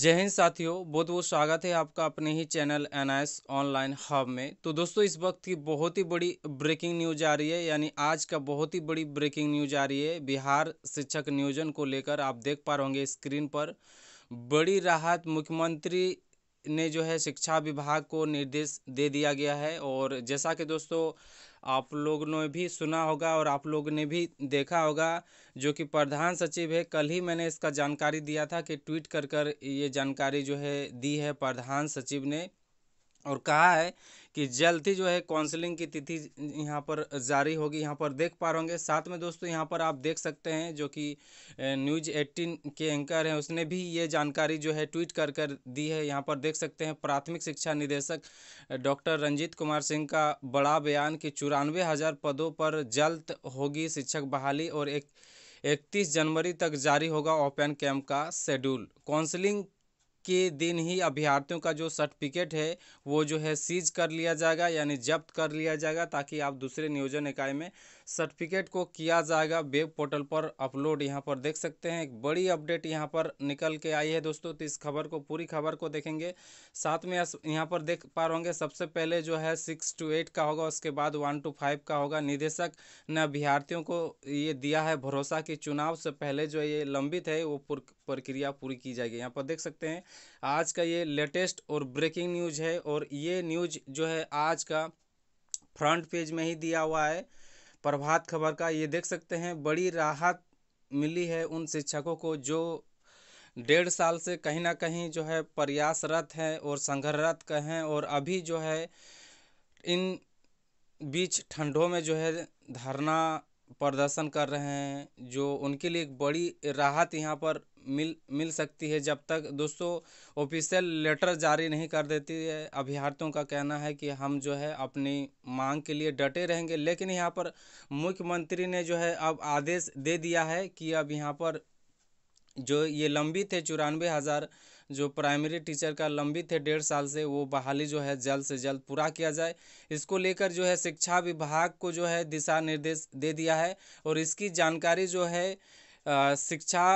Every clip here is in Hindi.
जय हिंद साथियों बहुत बहुत स्वागत है आपका अपने ही चैनल एन ऑनलाइन हब में तो दोस्तों इस वक्त की बहुत ही बड़ी ब्रेकिंग न्यूज आ रही है यानी आज का बहुत ही बड़ी ब्रेकिंग न्यूज आ रही है बिहार शिक्षक नियोजन को लेकर आप देख पा रहे होंगे स्क्रीन पर बड़ी राहत मुख्यमंत्री ने जो है शिक्षा विभाग को निर्देश दे दिया गया है और जैसा कि दोस्तों आप लोग ने भी सुना होगा और आप लोग ने भी देखा होगा जो कि प्रधान सचिव है कल ही मैंने इसका जानकारी दिया था कि ट्वीट कर कर ये जानकारी जो है दी है प्रधान सचिव ने और कहा है कि जल्द ही जो है काउंसलिंग की तिथि यहाँ पर जारी होगी यहाँ पर देख पा रहे होंगे साथ में दोस्तों यहाँ पर आप देख सकते हैं जो कि न्यूज एट्टीन के एंकर हैं उसने भी ये जानकारी जो है ट्वीट कर कर दी है यहाँ पर देख सकते हैं प्राथमिक शिक्षा निदेशक डॉक्टर रंजीत कुमार सिंह का बड़ा बयान कि चौरानवे हज़ार पदों पर जल्द होगी शिक्षक बहाली और एक इकतीस जनवरी तक जारी होगा ओपन कैंप का शेड्यूल काउंसलिंग के दिन ही अभ्यर्थियों का जो सर्टिफिकेट है वो जो है सीज कर लिया जाएगा यानी जब्त कर लिया जाएगा ताकि आप दूसरे नियोजन इकाई में सर्टिफिकेट को किया जाएगा वेब पोर्टल पर अपलोड यहाँ पर देख सकते हैं एक बड़ी अपडेट यहाँ पर निकल के आई है दोस्तों तो इस खबर को पूरी खबर को देखेंगे साथ में यहाँ पर देख पा रहे होंगे सबसे पहले जो है सिक्स टू एट का होगा उसके बाद वन टू फाइव का होगा निदेशक ने अभ्यार्थियों को ये दिया है भरोसा कि चुनाव से पहले जो ये लंबित है वो प्रक्रिया पूरी की जाएगी यहाँ पर देख सकते हैं आज का ये लेटेस्ट और ब्रेकिंग न्यूज है और ये न्यूज जो है आज का फ्रंट पेज में ही दिया हुआ है प्रभात खबर का ये देख सकते हैं बड़ी राहत मिली है उन शिक्षकों को जो डेढ़ साल से कहीं ना कहीं जो है प्रयासरत हैं और संघर्षरत हैं और अभी जो है इन बीच ठंडों में जो है धरना प्रदर्शन कर रहे हैं जो उनके लिए एक बड़ी राहत यहाँ पर मिल मिल सकती है जब तक दोस्तों ऑफिशियल लेटर जारी नहीं कर देती है अभ्यर्थियों का कहना है कि हम जो है अपनी मांग के लिए डटे रहेंगे लेकिन यहाँ पर मुख्यमंत्री ने जो है अब आदेश दे दिया है कि अब यहाँ पर जो ये लंबित है चौरानवे हज़ार जो प्राइमरी टीचर का लंबित है डेढ़ साल से वो बहाली जो है जल्द से जल्द पूरा किया जाए इसको लेकर जो है शिक्षा विभाग को जो है दिशा निर्देश दे दिया है और इसकी जानकारी जो है शिक्षा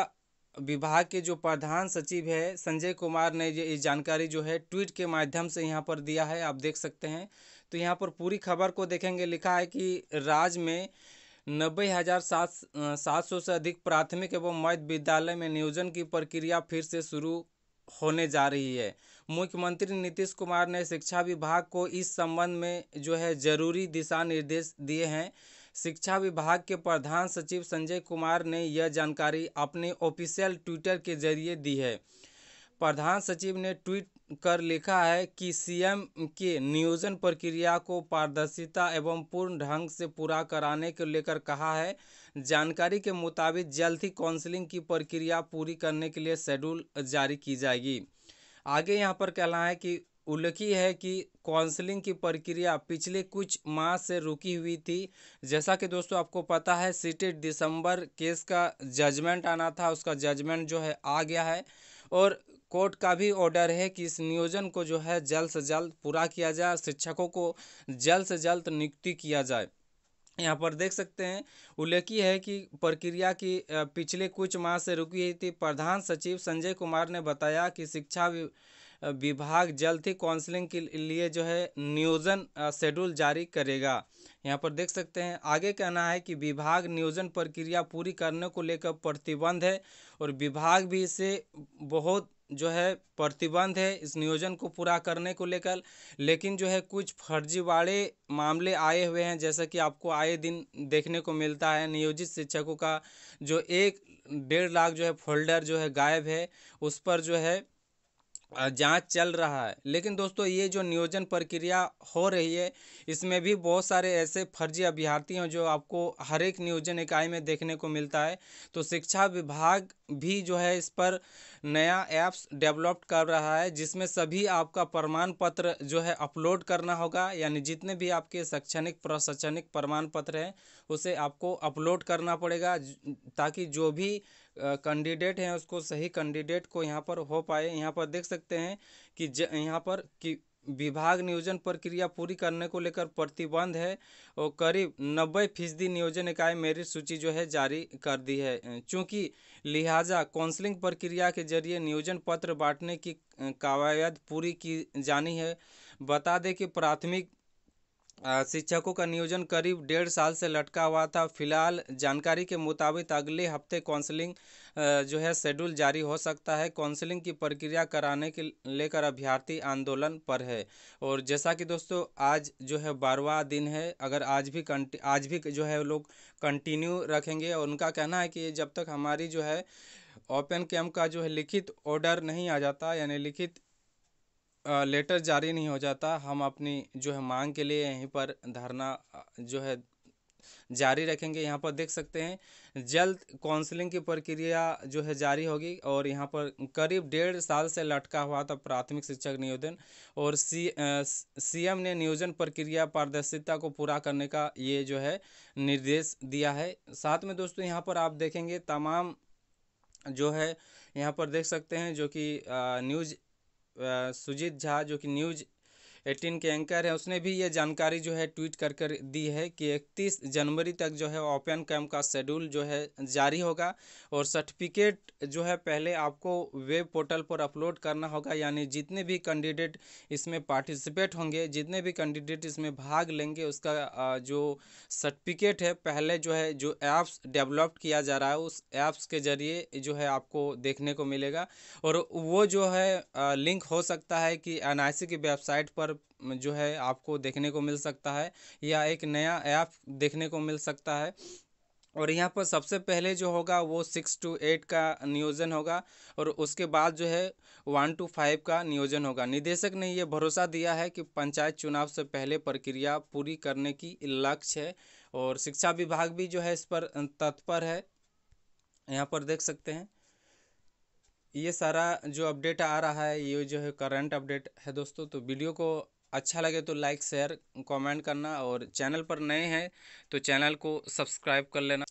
विभाग के जो प्रधान सचिव है संजय कुमार ने ये जानकारी जो है ट्वीट के माध्यम से यहाँ पर दिया है आप देख सकते हैं तो यहाँ पर पूरी खबर को देखेंगे लिखा है कि राज्य में नब्बे हज़ार सात सात सौ से अधिक प्राथमिक एवं मध्य विद्यालय में नियोजन की प्रक्रिया फिर से शुरू होने जा रही है मुख्यमंत्री नीतीश कुमार ने शिक्षा विभाग को इस संबंध में जो है जरूरी दिशा निर्देश दिए हैं शिक्षा विभाग के प्रधान सचिव संजय कुमार ने यह जानकारी अपने ऑफिशियल ट्विटर के जरिए दी है प्रधान सचिव ने ट्वीट कर लिखा है कि सीएम के नियोजन प्रक्रिया को पारदर्शिता एवं पूर्ण ढंग से पूरा कराने को लेकर कहा है जानकारी के मुताबिक जल्द ही काउंसलिंग की प्रक्रिया पूरी करने के लिए शेड्यूल जारी की जाएगी आगे यहाँ पर कहना है कि उल्लेखीय है कि काउंसलिंग की प्रक्रिया पिछले कुछ माह से रुकी हुई थी जैसा कि दोस्तों आपको पता है सीटेड दिसंबर केस का जजमेंट आना था उसका जजमेंट जो है आ गया है और कोर्ट का भी ऑर्डर है कि इस नियोजन को जो है जल्द से जल्द पूरा किया जाए शिक्षकों को जल्द से जल्द नियुक्ति किया जाए यहाँ पर देख सकते हैं उल्लेखीय है कि प्रक्रिया की पिछले कुछ माह से रुकी हुई थी प्रधान सचिव संजय कुमार ने बताया कि शिक्षा विभाग जल्द ही काउंसलिंग के लिए जो है नियोजन शेड्यूल जारी करेगा यहाँ पर देख सकते हैं आगे कहना है कि विभाग नियोजन प्रक्रिया पूरी करने को लेकर प्रतिबंध है और विभाग भी इसे बहुत जो है प्रतिबंध है इस नियोजन को पूरा करने को लेकर लेकिन जो है कुछ फर्जीवाड़े मामले आए हुए हैं जैसा कि आपको आए दिन देखने को मिलता है नियोजित शिक्षकों का जो एक डेढ़ लाख जो है फोल्डर जो है गायब है उस पर जो है जांच चल रहा है लेकिन दोस्तों ये जो नियोजन प्रक्रिया हो रही है इसमें भी बहुत सारे ऐसे फर्जी अभ्यर्थी हैं जो आपको हर एक नियोजन इकाई में देखने को मिलता है तो शिक्षा विभाग भी जो है इस पर नया ऐप्स डेवलप कर रहा है जिसमें सभी आपका प्रमाण पत्र जो है अपलोड करना होगा यानी जितने भी आपके शैक्षणिक प्रशैक्षणिक प्रमाण पत्र हैं उसे आपको अपलोड करना पड़ेगा ताकि जो भी कैंडिडेट हैं उसको सही कैंडिडेट को यहाँ पर हो पाए यहाँ पर देख सकते हैं कि ज यहाँ पर कि विभाग नियोजन प्रक्रिया पूरी करने को लेकर प्रतिबंध है और करीब नब्बे फीसदी नियोजन इकाई मेरिट सूची जो है जारी कर दी है चूँकि लिहाजा काउंसलिंग प्रक्रिया के जरिए नियोजन पत्र बांटने की कवायद पूरी की जानी है बता दें कि प्राथमिक शिक्षकों का नियोजन करीब डेढ़ साल से लटका हुआ था फिलहाल जानकारी के मुताबिक अगले हफ्ते काउंसलिंग जो है शेड्यूल जारी हो सकता है काउंसलिंग की प्रक्रिया कराने के लेकर अभ्यर्थी आंदोलन पर है और जैसा कि दोस्तों आज जो है बारवा दिन है अगर आज भी आज भी जो है लोग कंटिन्यू रखेंगे और उनका कहना है कि जब तक हमारी जो है ओपन कैम्प का जो है लिखित ऑर्डर नहीं आ जाता यानी लिखित लेटर जारी नहीं हो जाता हम अपनी जो है मांग के लिए यहीं पर धरना जो है जारी रखेंगे यहाँ पर देख सकते हैं जल्द काउंसलिंग की प्रक्रिया जो है जारी होगी और यहाँ पर करीब डेढ़ साल से लटका हुआ था प्राथमिक शिक्षक नियोजन और सी सीएम ने नियोजन प्रक्रिया पारदर्शिता को पूरा करने का ये जो है निर्देश दिया है साथ में दोस्तों यहाँ पर आप देखेंगे तमाम जो है यहाँ पर देख सकते हैं जो कि न्यूज़ सुजीत झा जो कि न्यूज एटीन के एंकर हैं उसने भी ये जानकारी जो है ट्वीट कर कर दी है कि इकतीस जनवरी तक जो है ओपन कैम्प का शेड्यूल जो है जारी होगा और सर्टिफिकेट जो है पहले आपको वेब पोर्टल पर अपलोड करना होगा यानी जितने भी कैंडिडेट इसमें पार्टिसिपेट होंगे जितने भी कैंडिडेट इसमें भाग लेंगे उसका जो सर्टिफिकेट है पहले जो है जो ऐप्स डेवलप्ड किया जा रहा है उस ऐप्स के ज़रिए जो है आपको देखने को मिलेगा और वो जो है लिंक हो सकता है कि एन की वेबसाइट पर पर जो है आपको देखने को मिल सकता है या एक नया ऐप देखने को मिल सकता है और यहाँ पर सबसे पहले जो होगा वो सिक्स टू एट का नियोजन होगा और उसके बाद जो है वन टू फाइव का नियोजन होगा निदेशक ने ये भरोसा दिया है कि पंचायत चुनाव से पहले प्रक्रिया पूरी करने की लक्ष्य है और शिक्षा विभाग भी जो है इस पर तत्पर है यहाँ पर देख सकते हैं ये सारा जो अपडेट आ रहा है ये जो है करंट अपडेट है दोस्तों तो वीडियो को अच्छा लगे तो लाइक शेयर कमेंट करना और चैनल पर नए हैं तो चैनल को सब्सक्राइब कर लेना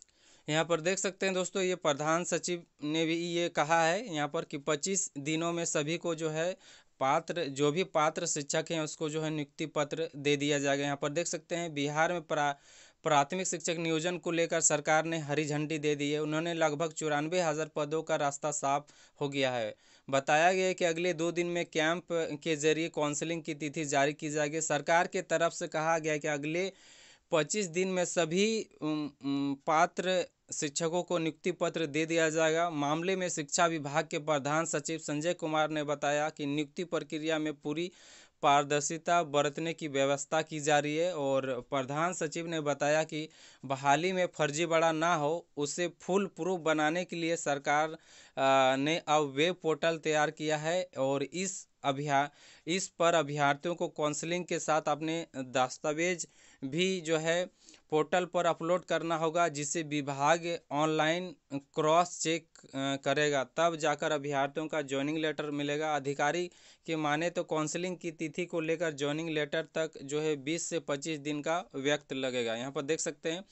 यहाँ पर देख सकते हैं दोस्तों ये प्रधान सचिव ने भी ये कहा है यहाँ पर कि 25 दिनों में सभी को जो है पात्र जो भी पात्र शिक्षक हैं उसको जो है नियुक्ति पत्र दे दिया जाएगा यहाँ पर देख सकते हैं बिहार में प्रा प्राथमिक शिक्षक नियोजन को लेकर सरकार ने हरी झंडी दे दी है उन्होंने लगभग चौरानवे हज़ार पदों का रास्ता साफ हो गया है बताया गया कि अगले दो दिन में कैंप के जरिए काउंसलिंग की तिथि जारी की जाएगी सरकार के तरफ से कहा गया कि अगले पच्चीस दिन में सभी पात्र शिक्षकों को नियुक्ति पत्र दे दिया जाएगा मामले में शिक्षा विभाग के प्रधान सचिव संजय कुमार ने बताया कि नियुक्ति प्रक्रिया में पूरी पारदर्शिता बरतने की व्यवस्था की जा रही है और प्रधान सचिव ने बताया कि बहाली में फर्जीवाड़ा ना हो उसे फुल प्रूफ बनाने के लिए सरकार ने अब वेब पोर्टल तैयार किया है और इस अभ्या इस पर अभ्यार्थियों को काउंसलिंग के साथ अपने दस्तावेज भी जो है पोर्टल पर अपलोड करना होगा जिसे विभाग ऑनलाइन क्रॉस चेक करेगा तब जाकर अभ्यार्थियों का ज्वाइनिंग लेटर मिलेगा अधिकारी के माने तो काउंसलिंग की तिथि को लेकर ज्वाइनिंग लेटर तक जो है 20 से 25 दिन का व्यक्त लगेगा यहाँ पर देख सकते हैं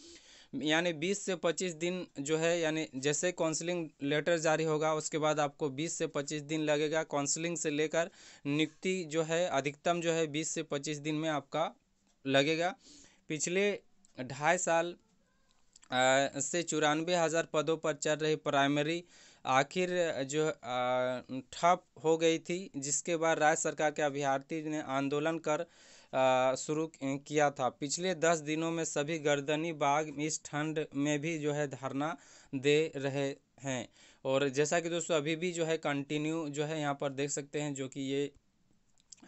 यानी बीस से पच्चीस दिन जो है यानी जैसे काउंसलिंग लेटर जारी होगा उसके बाद आपको बीस से पच्चीस दिन लगेगा काउंसलिंग से लेकर नियुक्ति जो है अधिकतम जो है बीस से पच्चीस दिन में आपका लगेगा पिछले ढाई साल से चौरानवे हज़ार पदों पर चल रही प्राइमरी आखिर जो ठप हो गई थी जिसके बाद राज्य सरकार के अभ्यर्थी ने आंदोलन कर शुरू किया था पिछले दस दिनों में सभी गर्दनी बाग इस ठंड में भी जो है धरना दे रहे हैं और जैसा कि दोस्तों अभी भी जो है कंटिन्यू जो है यहाँ पर देख सकते हैं जो कि ये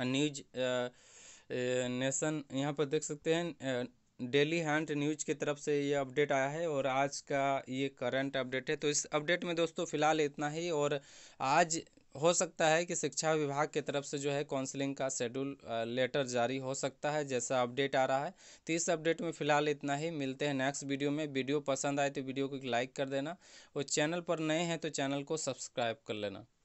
न्यूज नेशन यहाँ पर देख सकते हैं डेली हंट न्यूज की तरफ से ये अपडेट आया है और आज का ये करंट अपडेट है तो इस अपडेट में दोस्तों फिलहाल इतना ही और आज हो सकता है कि शिक्षा विभाग की तरफ से जो है काउंसलिंग का शेड्यूल लेटर जारी हो सकता है जैसा अपडेट आ रहा है तो इस अपडेट में फिलहाल इतना ही मिलते हैं नेक्स्ट वीडियो में वीडियो पसंद आए तो वीडियो को लाइक कर देना और चैनल पर नए हैं तो चैनल को सब्सक्राइब कर लेना